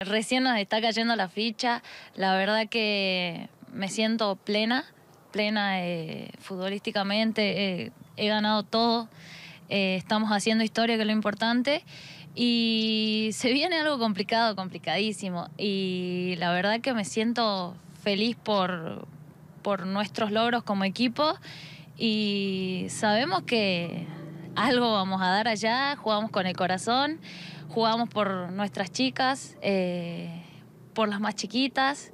Recién nos está cayendo la ficha, la verdad que me siento plena, plena eh, futbolísticamente, eh, he ganado todo, eh, estamos haciendo historia que es lo importante y se viene algo complicado, complicadísimo y la verdad que me siento feliz por, por nuestros logros como equipo y sabemos que algo vamos a dar allá, jugamos con el corazón, jugamos por nuestras chicas, eh, por las más chiquitas,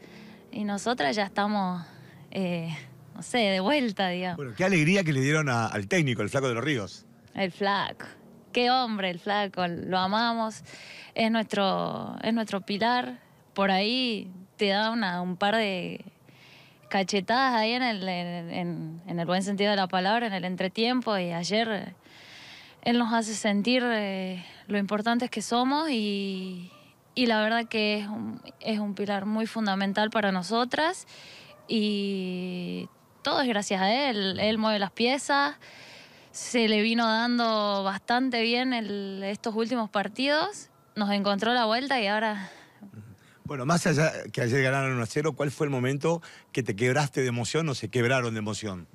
y nosotras ya estamos, eh, no sé, de vuelta, digamos. Bueno, qué alegría que le dieron al técnico, el flaco de los ríos. El flaco, qué hombre el flaco, lo amamos, es nuestro, es nuestro pilar, por ahí te da un par de cachetadas ahí en el buen sentido de la palabra, en el entretiempo, y ayer él nos hace sentir eh, lo importantes que somos y, la verdad que es un, pilar muy fundamental para nosotras y todo es gracias a él. Él mueve las piezas, se le vino dando bastante bien estos últimos partidos, nos encontró la vuelta y ahora... Bueno, más allá que ayer ganaron a cero, ¿cuál fue el momento que te quebraste de emoción o se quebraron de emoción?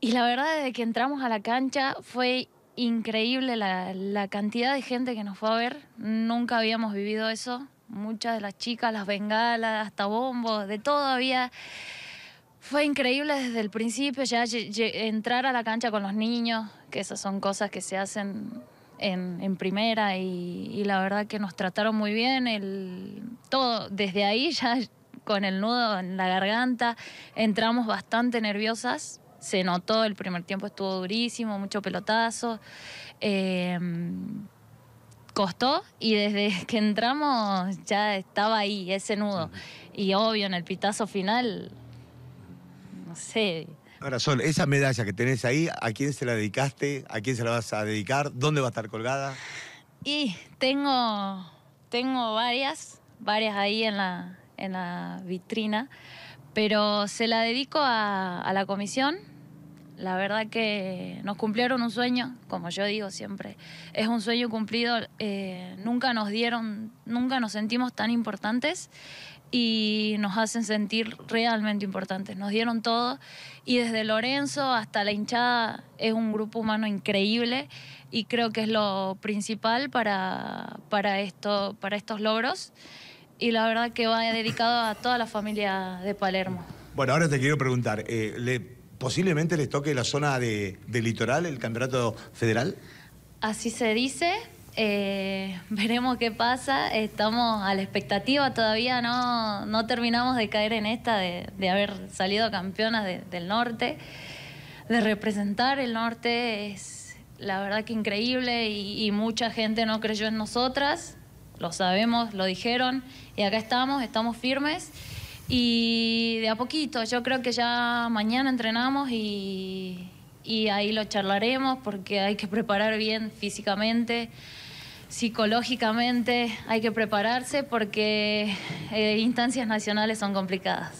Y la verdad, desde que entramos a la cancha fue increíble la, cantidad de gente que nos fue a ver. Nunca habíamos vivido eso. Muchas de las chicas, las bengalas, hasta bombos, de todo había. Fue increíble desde el principio, ya entrar a la cancha con los niños, que esas son cosas que se hacen en, en primera y, y, la verdad que nos trataron muy bien. El, todo, desde ahí ya con el nudo en la garganta, entramos bastante nerviosas, se notó, el primer tiempo estuvo durísimo, mucho pelotazo. Em, costó y desde que entramos ya estaba ahí ese nudo. Y obvio, en el pitazo final, no sé. Ahora, Sol, esa medalla que tenés ahí, ¿a quién se la dedicaste? ¿A quién se la vas a dedicar? ¿Dónde va a estar colgada? Y tengo, tengo varias, varias ahí en la, vitrina, pero se la dedico a, a la comisión, la verdad que nos cumplieron un sueño, como yo digo siempre, es un sueño cumplido. Eh, nunca nos dieron, nunca nos sentimos tan importantes y nos hacen sentir realmente importantes. Nos dieron todo y desde Lorenzo hasta la hinchada es un grupo humano increíble y creo que es lo principal para, para, esto, para estos logros y la verdad que va dedicado a toda la familia de Palermo. Bueno, ahora te quiero preguntar, eh, ¿le posiblemente les toque la zona de, litoral, el campeonato federal. Así se dice, eh, veremos qué pasa. Estamos a la expectativa todavía, no, terminamos de caer en esta de, haber salido campeonas del norte, de representar el norte. Es la verdad que increíble y, y, mucha gente no creyó en nosotras, lo sabemos, lo dijeron y acá estamos, estamos firmes y de a poquito, yo creo que ya mañana entrenamos y, y ahí lo charlaremos porque hay que preparar bien físicamente, psicológicamente, hay que prepararse porque eh, instancias nacionales son complicadas.